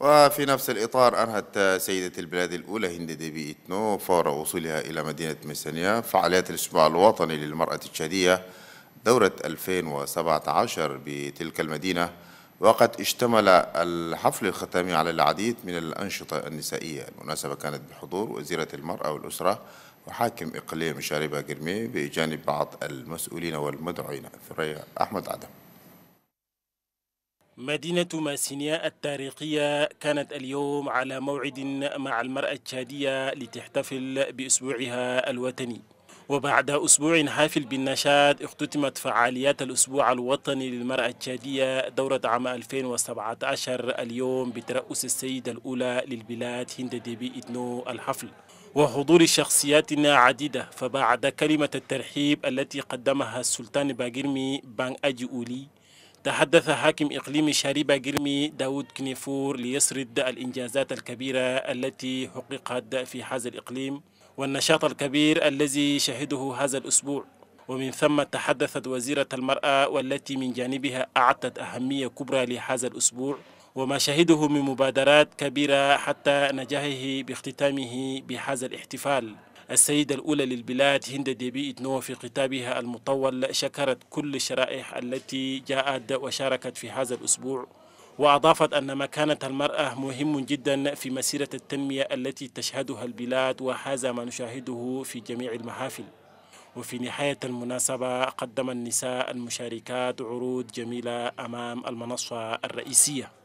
وفي نفس الإطار أنهت سيدة البلاد الأولى هند ديبي إتنو فور وصولها إلى مدينة ميسانيا فعاليات الأسبوع الوطني للمرأة التشادية دورة 2017 بتلك المدينة وقد اشتمل الحفل الختامي على العديد من الأنشطة النسائية المناسبة كانت بحضور وزيرة المرأة والأسرة وحاكم إقليم شاربة جرمي بجانب بعض المسؤولين والمدعوين ثريا أحمد عدم مدينة ماسينيا التاريخية كانت اليوم على موعد مع المرأة التشادية لتحتفل بأسبوعها الوطني وبعد أسبوع حافل بالنشاط اختتمت فعاليات الأسبوع الوطني للمرأة التشادية دورة عام 2017 اليوم بترأس السيدة الأولى للبلاد هند ديبي إدنو الحفل وحضور شخصيات عديدة فبعد كلمة الترحيب التي قدمها السلطان باقرمي بان أجي أولي تحدث حاكم إقليم شاربة جرمي داود كنيفور ليسرد الإنجازات الكبيرة التي حققت في هذا الإقليم والنشاط الكبير الذي شهده هذا الأسبوع ومن ثم تحدثت وزيرة المرأة والتي من جانبها أعطت أهمية كبرى لهذا الأسبوع وما شهده من مبادرات كبيرة حتى نجاحه باختتامه بهذا الاحتفال السيدة الأولى للبلاد هند ديبي إدنو في خطابها المطول شكرت كل الشرائح التي جاءت وشاركت في هذا الأسبوع وأضافت أن مكانة المرأة مهم جدا في مسيرة التنمية التي تشهدها البلاد وهذا ما نشاهده في جميع المحافل وفي نهاية المناسبة قدم النساء المشاركات عروض جميلة أمام المنصة الرئيسية